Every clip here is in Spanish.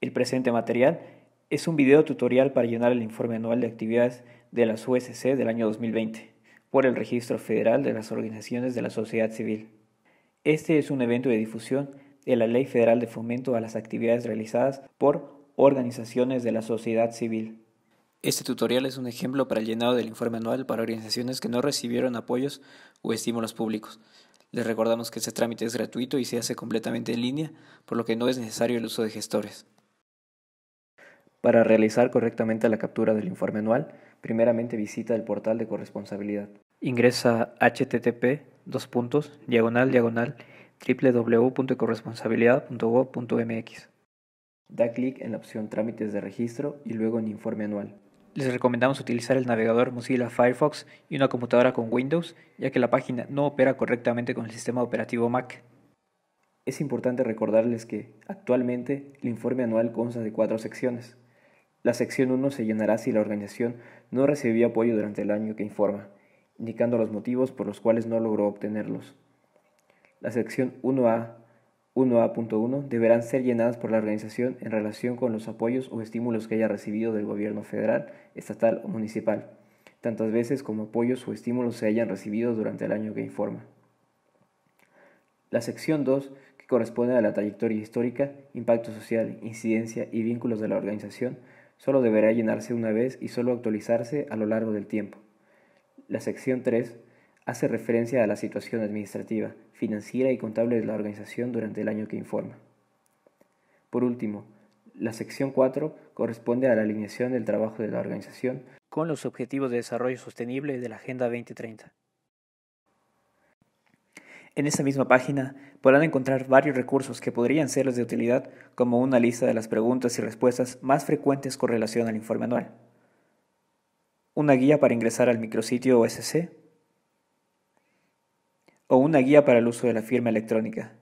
El presente material es un video tutorial para llenar el informe anual de actividades de las USC del año 2020 por el Registro Federal de las Organizaciones de la Sociedad Civil. Este es un evento de difusión de la Ley Federal de Fomento a las Actividades realizadas por organizaciones de la sociedad civil. Este tutorial es un ejemplo para el llenado del informe anual para organizaciones que no recibieron apoyos o estímulos públicos. Les recordamos que este trámite es gratuito y se hace completamente en línea, por lo que no es necesario el uso de gestores. Para realizar correctamente la captura del informe anual, primeramente visita el portal de corresponsabilidad. Ingresa http dos diagonal diagonal Da clic en la opción Trámites de registro y luego en Informe anual. Les recomendamos utilizar el navegador Mozilla Firefox y una computadora con Windows, ya que la página no opera correctamente con el sistema operativo Mac. Es importante recordarles que, actualmente, el informe anual consta de cuatro secciones. La sección 1 se llenará si la organización no recibió apoyo durante el año que informa, indicando los motivos por los cuales no logró obtenerlos. La sección 1A 1A.1 deberán ser llenadas por la organización en relación con los apoyos o estímulos que haya recibido del gobierno federal, estatal o municipal, tantas veces como apoyos o estímulos se hayan recibido durante el año que informa. La sección 2, que corresponde a la trayectoria histórica, impacto social, incidencia y vínculos de la organización, solo deberá llenarse una vez y solo actualizarse a lo largo del tiempo. La sección 3 hace referencia a la situación administrativa, financiera y contable de la organización durante el año que informa. Por último, la sección 4 corresponde a la alineación del trabajo de la organización con los Objetivos de Desarrollo Sostenible de la Agenda 2030. En esa misma página podrán encontrar varios recursos que podrían serles de utilidad, como una lista de las preguntas y respuestas más frecuentes con relación al informe anual, una guía para ingresar al micrositio OSC o una guía para el uso de la firma electrónica.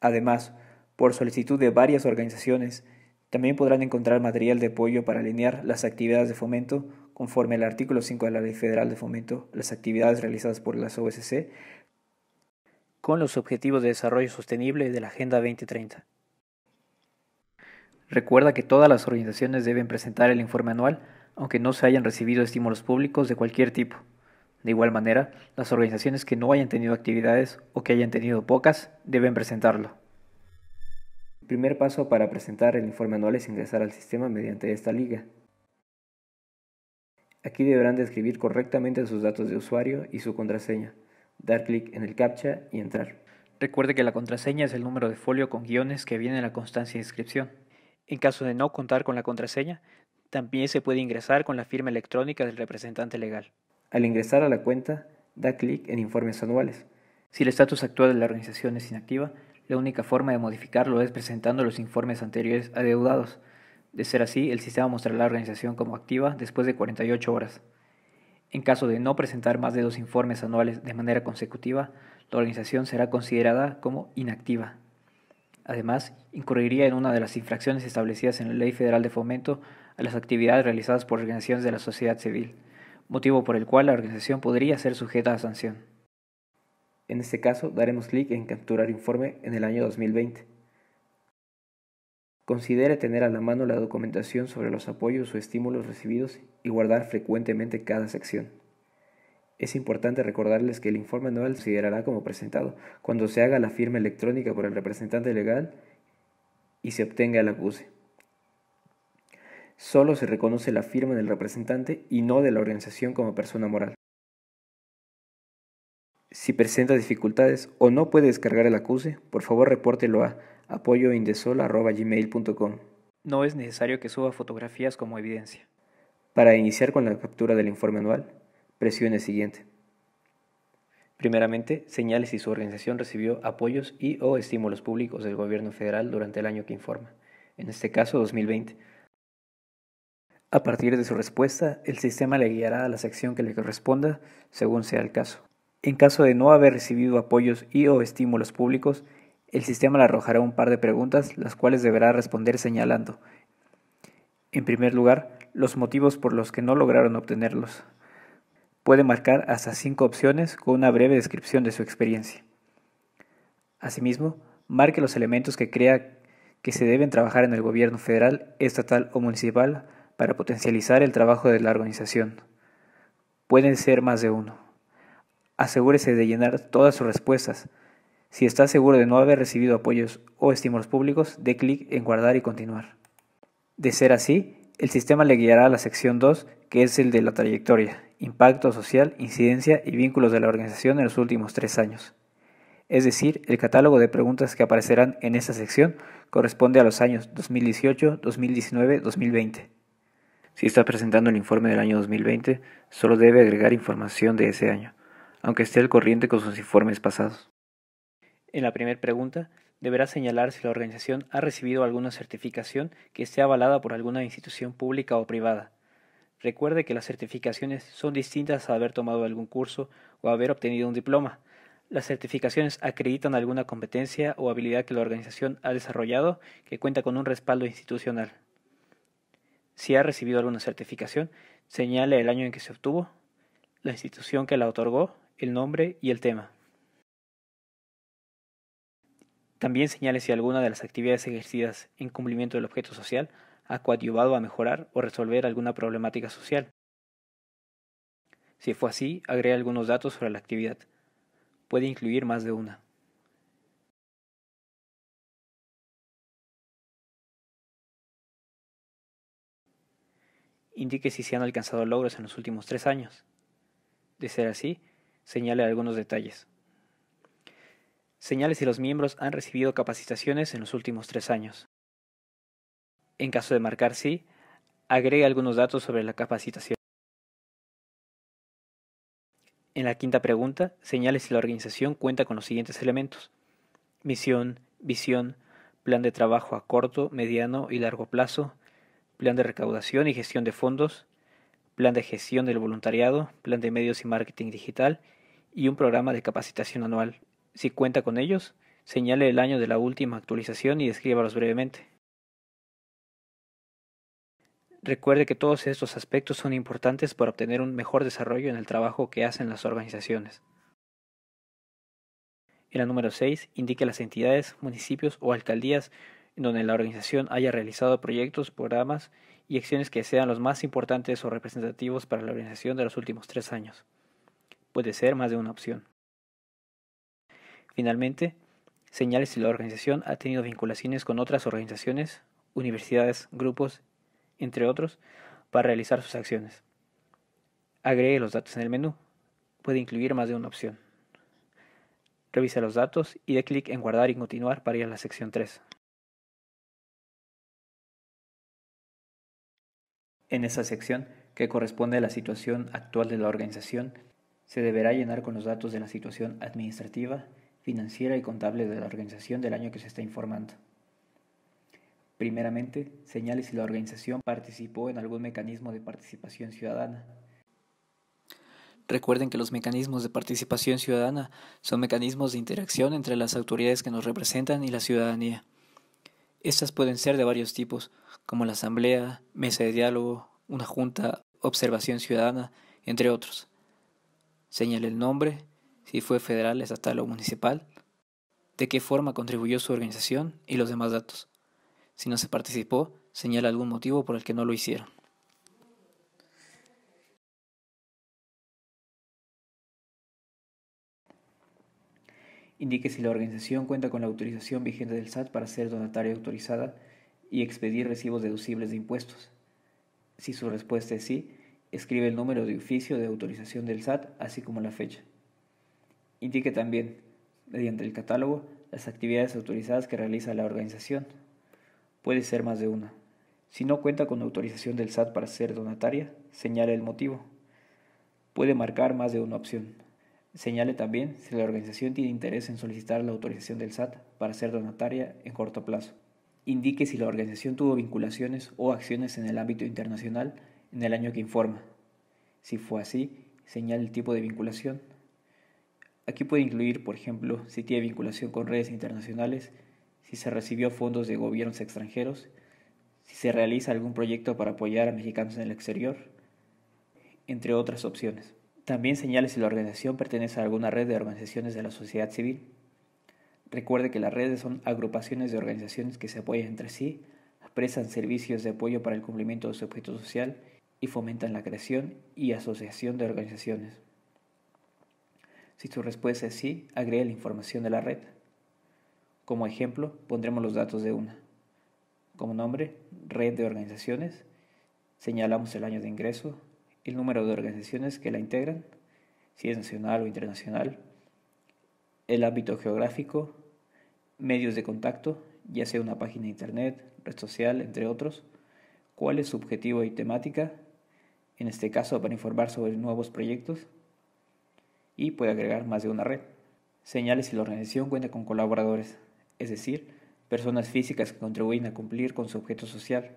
Además, por solicitud de varias organizaciones, también podrán encontrar material de apoyo para alinear las actividades de fomento Conforme al artículo 5 de la Ley Federal de Fomento, las actividades realizadas por las OSC con los Objetivos de Desarrollo Sostenible de la Agenda 2030. Recuerda que todas las organizaciones deben presentar el informe anual, aunque no se hayan recibido estímulos públicos de cualquier tipo. De igual manera, las organizaciones que no hayan tenido actividades o que hayan tenido pocas deben presentarlo. El primer paso para presentar el informe anual es ingresar al sistema mediante esta liga. Aquí deberán describir correctamente sus datos de usuario y su contraseña. Dar clic en el CAPTCHA y entrar. Recuerde que la contraseña es el número de folio con guiones que viene en la constancia de inscripción. En caso de no contar con la contraseña, también se puede ingresar con la firma electrónica del representante legal. Al ingresar a la cuenta, da clic en Informes anuales. Si el estatus actual de la organización es inactiva, la única forma de modificarlo es presentando los informes anteriores adeudados de ser así, el sistema mostrará la organización como activa después de 48 horas. En caso de no presentar más de dos informes anuales de manera consecutiva, la organización será considerada como inactiva. Además, incurriría en una de las infracciones establecidas en la Ley Federal de Fomento a las actividades realizadas por organizaciones de la sociedad civil, motivo por el cual la organización podría ser sujeta a sanción. En este caso, daremos clic en Capturar informe en el año 2020. Considere tener a la mano la documentación sobre los apoyos o estímulos recibidos y guardar frecuentemente cada sección. Es importante recordarles que el informe no se considerará como presentado cuando se haga la firma electrónica por el representante legal y se obtenga el acuse. Solo se reconoce la firma del representante y no de la organización como persona moral. Si presenta dificultades o no puede descargar el acuse, por favor repórtelo a apoyoindesol.gmail.com. No es necesario que suba fotografías como evidencia. Para iniciar con la captura del informe anual, presione siguiente. Primeramente, señale si su organización recibió apoyos y o estímulos públicos del gobierno federal durante el año que informa, en este caso 2020. A partir de su respuesta, el sistema le guiará a la sección que le corresponda, según sea el caso. En caso de no haber recibido apoyos y o estímulos públicos, el sistema le arrojará un par de preguntas, las cuales deberá responder señalando, en primer lugar, los motivos por los que no lograron obtenerlos. Puede marcar hasta cinco opciones con una breve descripción de su experiencia. Asimismo, marque los elementos que crea que se deben trabajar en el gobierno federal, estatal o municipal para potencializar el trabajo de la organización. Pueden ser más de uno. Asegúrese de llenar todas sus respuestas, si está seguro de no haber recibido apoyos o estímulos públicos, dé clic en Guardar y Continuar. De ser así, el sistema le guiará a la sección 2, que es el de la trayectoria, impacto social, incidencia y vínculos de la organización en los últimos tres años. Es decir, el catálogo de preguntas que aparecerán en esta sección corresponde a los años 2018, 2019, 2020. Si está presentando el informe del año 2020, solo debe agregar información de ese año, aunque esté al corriente con sus informes pasados. En la primera pregunta, deberá señalar si la organización ha recibido alguna certificación que esté avalada por alguna institución pública o privada. Recuerde que las certificaciones son distintas a haber tomado algún curso o haber obtenido un diploma. Las certificaciones acreditan alguna competencia o habilidad que la organización ha desarrollado que cuenta con un respaldo institucional. Si ha recibido alguna certificación, señale el año en que se obtuvo, la institución que la otorgó, el nombre y el tema. También señale si alguna de las actividades ejercidas en cumplimiento del objeto social ha coadyuvado a mejorar o resolver alguna problemática social. Si fue así, agregue algunos datos sobre la actividad. Puede incluir más de una. Indique si se han alcanzado logros en los últimos tres años. De ser así, señale algunos detalles. Señales si los miembros han recibido capacitaciones en los últimos tres años. En caso de marcar sí, agregue algunos datos sobre la capacitación. En la quinta pregunta, señale si la organización cuenta con los siguientes elementos. Misión, visión, plan de trabajo a corto, mediano y largo plazo, plan de recaudación y gestión de fondos, plan de gestión del voluntariado, plan de medios y marketing digital y un programa de capacitación anual si cuenta con ellos, señale el año de la última actualización y descríbalos brevemente. Recuerde que todos estos aspectos son importantes para obtener un mejor desarrollo en el trabajo que hacen las organizaciones. En la número 6, indique las entidades, municipios o alcaldías en donde la organización haya realizado proyectos, programas y acciones que sean los más importantes o representativos para la organización de los últimos tres años. Puede ser más de una opción. Finalmente, señale si la organización ha tenido vinculaciones con otras organizaciones, universidades, grupos, entre otros, para realizar sus acciones. Agregue los datos en el menú. Puede incluir más de una opción. Revisa los datos y dé clic en guardar y continuar para ir a la sección 3. En esa sección, que corresponde a la situación actual de la organización, se deberá llenar con los datos de la situación administrativa financiera y contable de la organización del año que se está informando. Primeramente, señale si la organización participó en algún mecanismo de participación ciudadana. Recuerden que los mecanismos de participación ciudadana son mecanismos de interacción entre las autoridades que nos representan y la ciudadanía. Estas pueden ser de varios tipos, como la asamblea, mesa de diálogo, una junta, observación ciudadana, entre otros. Señale el nombre, si fue federal, estatal o municipal, de qué forma contribuyó su organización y los demás datos. Si no se participó, señala algún motivo por el que no lo hicieron. Indique si la organización cuenta con la autorización vigente del SAT para ser donataria autorizada y expedir recibos deducibles de impuestos. Si su respuesta es sí, escribe el número de oficio de autorización del SAT, así como la fecha. Indique también, mediante el catálogo, las actividades autorizadas que realiza la organización. Puede ser más de una. Si no cuenta con autorización del SAT para ser donataria, señale el motivo. Puede marcar más de una opción. Señale también si la organización tiene interés en solicitar la autorización del SAT para ser donataria en corto plazo. Indique si la organización tuvo vinculaciones o acciones en el ámbito internacional en el año que informa. Si fue así, señale el tipo de vinculación Aquí puede incluir, por ejemplo, si tiene vinculación con redes internacionales, si se recibió fondos de gobiernos extranjeros, si se realiza algún proyecto para apoyar a mexicanos en el exterior, entre otras opciones. También señale si la organización pertenece a alguna red de organizaciones de la sociedad civil. Recuerde que las redes son agrupaciones de organizaciones que se apoyan entre sí, prestan servicios de apoyo para el cumplimiento de su objeto social y fomentan la creación y asociación de organizaciones. Si tu respuesta es sí, agrega la información de la red. Como ejemplo, pondremos los datos de una. Como nombre, red de organizaciones, señalamos el año de ingreso, el número de organizaciones que la integran, si es nacional o internacional, el ámbito geográfico, medios de contacto, ya sea una página de internet, red social, entre otros, cuál es su objetivo y temática, en este caso para informar sobre nuevos proyectos, y puede agregar más de una red. Señales si la organización cuenta con colaboradores, es decir, personas físicas que contribuyen a cumplir con su objeto social,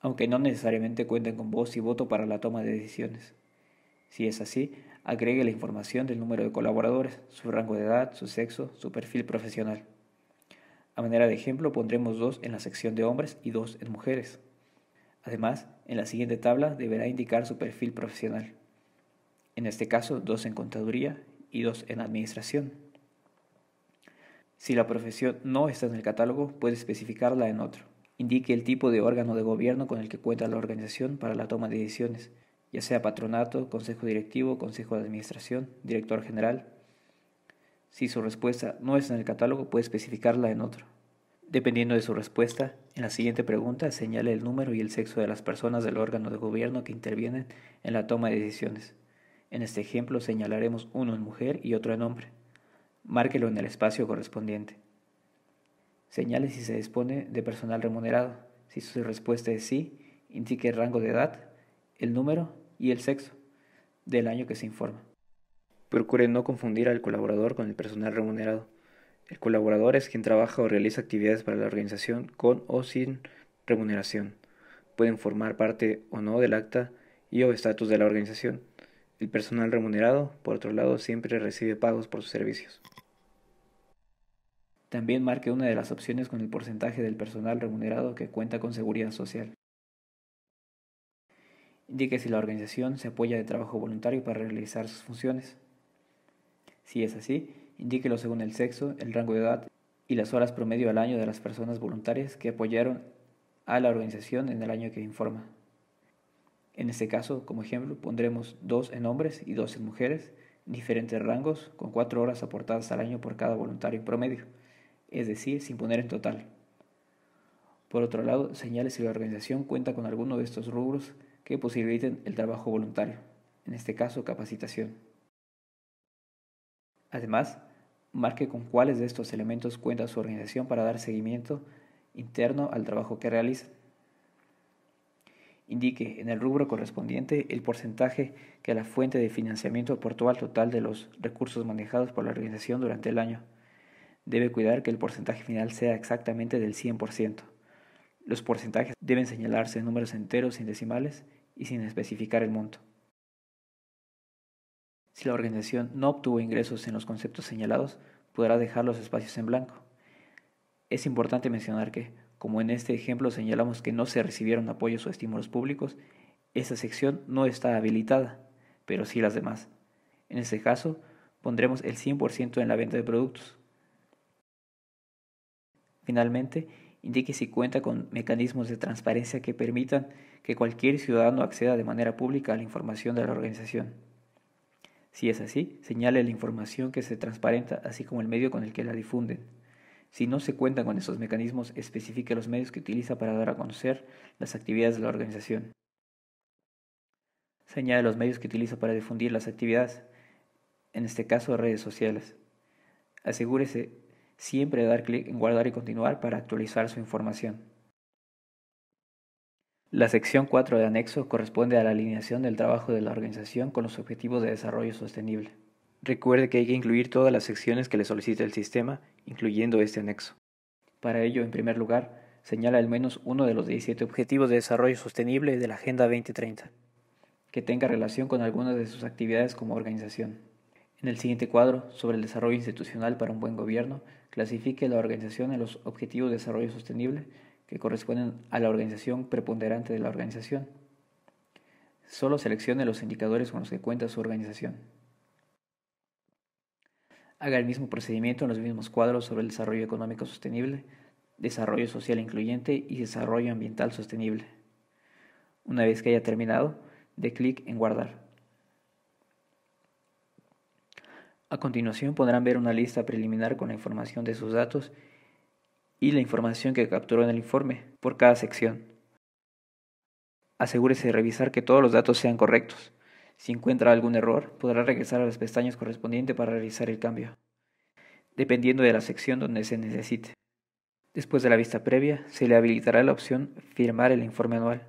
aunque no necesariamente cuenten con voz y voto para la toma de decisiones. Si es así, agregue la información del número de colaboradores, su rango de edad, su sexo, su perfil profesional. A manera de ejemplo, pondremos dos en la sección de hombres y dos en mujeres. Además, en la siguiente tabla deberá indicar su perfil profesional en este caso dos en contaduría y dos en administración. Si la profesión no está en el catálogo, puede especificarla en otro. Indique el tipo de órgano de gobierno con el que cuenta la organización para la toma de decisiones, ya sea patronato, consejo directivo, consejo de administración, director general. Si su respuesta no está en el catálogo, puede especificarla en otro. Dependiendo de su respuesta, en la siguiente pregunta señale el número y el sexo de las personas del órgano de gobierno que intervienen en la toma de decisiones. En este ejemplo señalaremos uno en mujer y otro en hombre. Márquelo en el espacio correspondiente. Señale si se dispone de personal remunerado. Si su respuesta es sí, indique el rango de edad, el número y el sexo del año que se informa. Procure no confundir al colaborador con el personal remunerado. El colaborador es quien trabaja o realiza actividades para la organización con o sin remuneración. Pueden formar parte o no del acta y o estatus de la organización el personal remunerado, por otro lado, siempre recibe pagos por sus servicios. También marque una de las opciones con el porcentaje del personal remunerado que cuenta con seguridad social. Indique si la organización se apoya de trabajo voluntario para realizar sus funciones. Si es así, indíquelo según el sexo, el rango de edad y las horas promedio al año de las personas voluntarias que apoyaron a la organización en el año que informa. En este caso, como ejemplo, pondremos dos en hombres y dos en mujeres, diferentes rangos, con cuatro horas aportadas al año por cada voluntario en promedio, es decir, sin poner en total. Por otro lado, señale si la organización cuenta con alguno de estos rubros que posibiliten el trabajo voluntario, en este caso capacitación. Además, marque con cuáles de estos elementos cuenta su organización para dar seguimiento interno al trabajo que realiza indique en el rubro correspondiente el porcentaje que la fuente de financiamiento aportó al total de los recursos manejados por la organización durante el año. Debe cuidar que el porcentaje final sea exactamente del 100%. Los porcentajes deben señalarse en números enteros sin decimales y sin especificar el monto. Si la organización no obtuvo ingresos en los conceptos señalados, podrá dejar los espacios en blanco. Es importante mencionar que como en este ejemplo señalamos que no se recibieron apoyos o estímulos públicos, esta sección no está habilitada, pero sí las demás. En este caso, pondremos el 100% en la venta de productos. Finalmente, indique si cuenta con mecanismos de transparencia que permitan que cualquier ciudadano acceda de manera pública a la información de la organización. Si es así, señale la información que se transparenta, así como el medio con el que la difunden. Si no se cuenta con esos mecanismos, especifique los medios que utiliza para dar a conocer las actividades de la organización. Señale los medios que utiliza para difundir las actividades, en este caso redes sociales. Asegúrese siempre de dar clic en guardar y continuar para actualizar su información. La sección 4 de anexo corresponde a la alineación del trabajo de la organización con los objetivos de desarrollo sostenible. Recuerde que hay que incluir todas las secciones que le solicita el sistema, incluyendo este anexo. Para ello, en primer lugar, señala al menos uno de los 17 Objetivos de Desarrollo Sostenible de la Agenda 2030, que tenga relación con algunas de sus actividades como organización. En el siguiente cuadro, sobre el desarrollo institucional para un buen gobierno, clasifique la organización en los Objetivos de Desarrollo Sostenible que corresponden a la organización preponderante de la organización. Solo seleccione los indicadores con los que cuenta su organización haga el mismo procedimiento en los mismos cuadros sobre el desarrollo económico sostenible, desarrollo social incluyente y desarrollo ambiental sostenible. Una vez que haya terminado, dé clic en guardar. A continuación podrán ver una lista preliminar con la información de sus datos y la información que capturó en el informe por cada sección. Asegúrese de revisar que todos los datos sean correctos. Si encuentra algún error, podrá regresar a las pestañas correspondientes para realizar el cambio, dependiendo de la sección donde se necesite. Después de la vista previa, se le habilitará la opción Firmar el informe anual.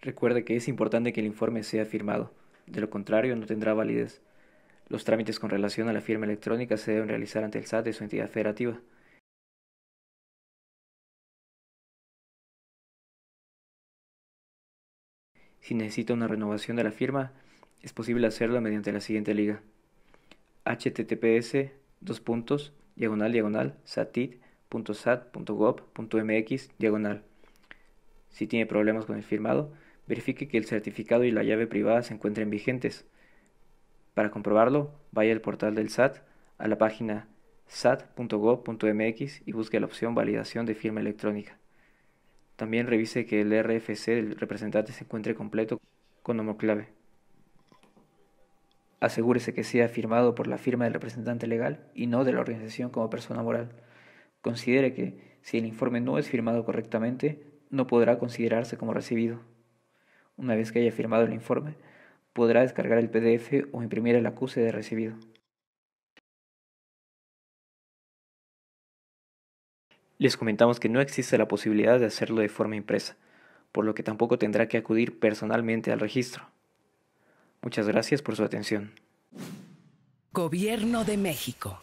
Recuerde que es importante que el informe sea firmado, de lo contrario no tendrá validez. Los trámites con relación a la firma electrónica se deben realizar ante el SAT de su entidad federativa. Si necesita una renovación de la firma, es posible hacerlo mediante la siguiente liga. https dos satit.sat.gov.mx diagonal. Si tiene problemas con el firmado, verifique que el certificado y la llave privada se encuentren vigentes. Para comprobarlo, vaya al portal del SAT a la página sat.gov.mx y busque la opción validación de firma electrónica. También revise que el RFC del representante se encuentre completo con clave. Asegúrese que sea firmado por la firma del representante legal y no de la organización como persona moral. Considere que, si el informe no es firmado correctamente, no podrá considerarse como recibido. Una vez que haya firmado el informe, podrá descargar el PDF o imprimir el acuse de recibido. Les comentamos que no existe la posibilidad de hacerlo de forma impresa, por lo que tampoco tendrá que acudir personalmente al registro. Muchas gracias por su atención. Gobierno de México.